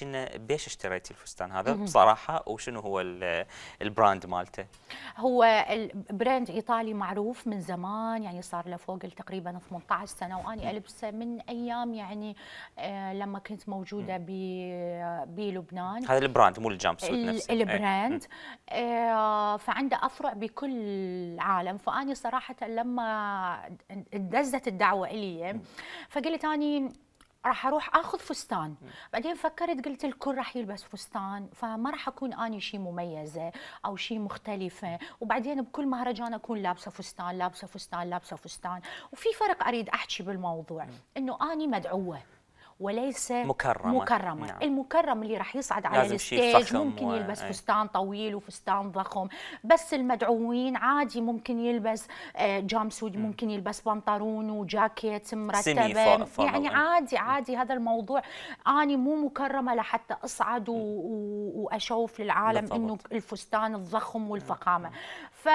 كنا بيش اشتريتي الفستان هذا بصراحه وشنو هو البراند مالته؟ هو البراند ايطالي معروف من زمان يعني صار له فوق تقريبا 18 سنه واني البسه من ايام يعني آه، لما كنت موجوده بلبنان هذا البراند مو الجامب سوت نفسه إيه. البراند آه، فعنده افرع بكل العالم فاني صراحه لما دزت الدعوه الي فقلت اني راح اروح اخذ فستان بعدين فكرت قلت الكل راح يلبس فستان فما راح اكون اني شيء مميزه او شيء مختلفه وبعدين بكل مهرجان اكون لابسه فستان لابسه فستان لابسه فستان وفي فرق اريد احكي بالموضوع انه اني مدعوه وليس مكرمة, مكرمة. نعم. المكرم اللي راح يصعد على الستيج ممكن و... يلبس إيه. فستان طويل وفستان ضخم بس المدعوين عادي ممكن يلبس آه، جامسود ممكن يلبس بنطلون وجاكيت مرتبة ف... يعني عادي عادي هذا الموضوع أنا مو مكرمة لحتى أصعد و... و... وأشوف للعالم أنه الفستان الضخم والفخامة ف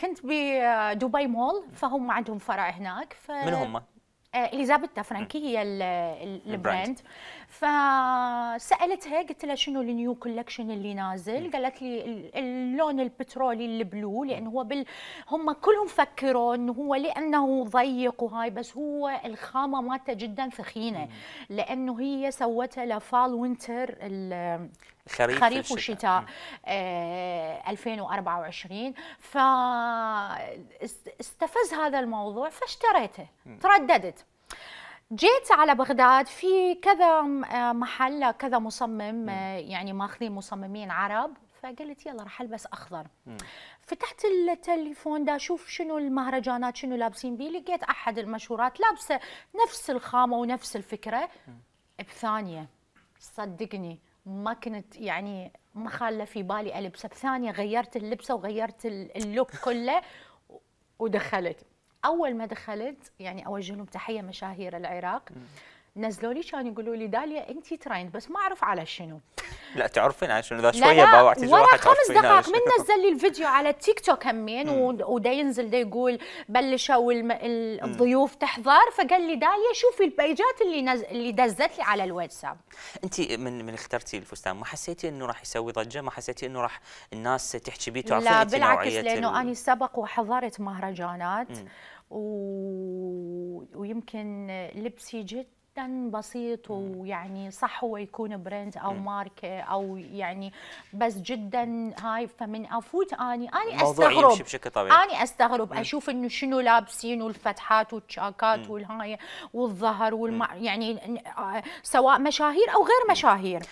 كنت بدبي مول فهم عندهم فرع هناك ف... من هم؟ آه، اليزابيتا فرانكي هي البراند فسالتها قلت لها شنو النيو كولكشن اللي نازل قالت لي اللون البترولي البلو لانه هو بال هم كلهم فكروا انه هو لانه ضيق وهاي بس هو الخامه مالته جدا ثخينه لانه هي سوتها لفال وينتر خريف, خريف وشتاء آه 2024 فاستفز هذا الموضوع فاشتريته ترددت جيت على بغداد في كذا آه، محل كذا مصمم م. آه، يعني ماخذين مصممين عرب فقلت يلا راح البس اخضر م. فتحت التليفون دا اشوف شنو المهرجانات شنو لابسين بيه لقيت احد المشهورات لابسه نفس الخامه ونفس الفكره م. بثانيه صدقني ما كنت يعني ما خاله في بالي البسه بثانيه غيرت اللبسه وغيرت اللوك كله ودخلت اول ما دخلت يعني اوجه لهم تحيه مشاهير العراق نزلوا لي كانوا يقولوا لي داليا انت ترند بس ما اعرف على شنو لا تعرفين على شنو ذا شويه باوعتي ورا خمس دقائق من نزل لي الفيديو على التيك توك همين ودا ينزل دا يقول بلشوا الضيوف تحضر فقال لي داليا شوفي البيجات اللي نز... اللي دزت لي على الواتساب انت من من اخترتي الفستان ما حسيتي انه راح يسوي ضجه ما حسيتي انه راح الناس تحكي بيه تعرفين لا بالعكس لانه ال... انا سبق وحضرت مهرجانات و... ويمكن لبسي جد جدا بسيط ويعني صح هو يكون براند او ماركه او يعني بس جدا هاي فمن افوت اني اني استغرب بشكل طبيعي اني استغرب مم. اشوف انه شنو لابسين والفتحات والشاكات والهاي والظهر والمع يعني آه، سواء مشاهير او غير مشاهير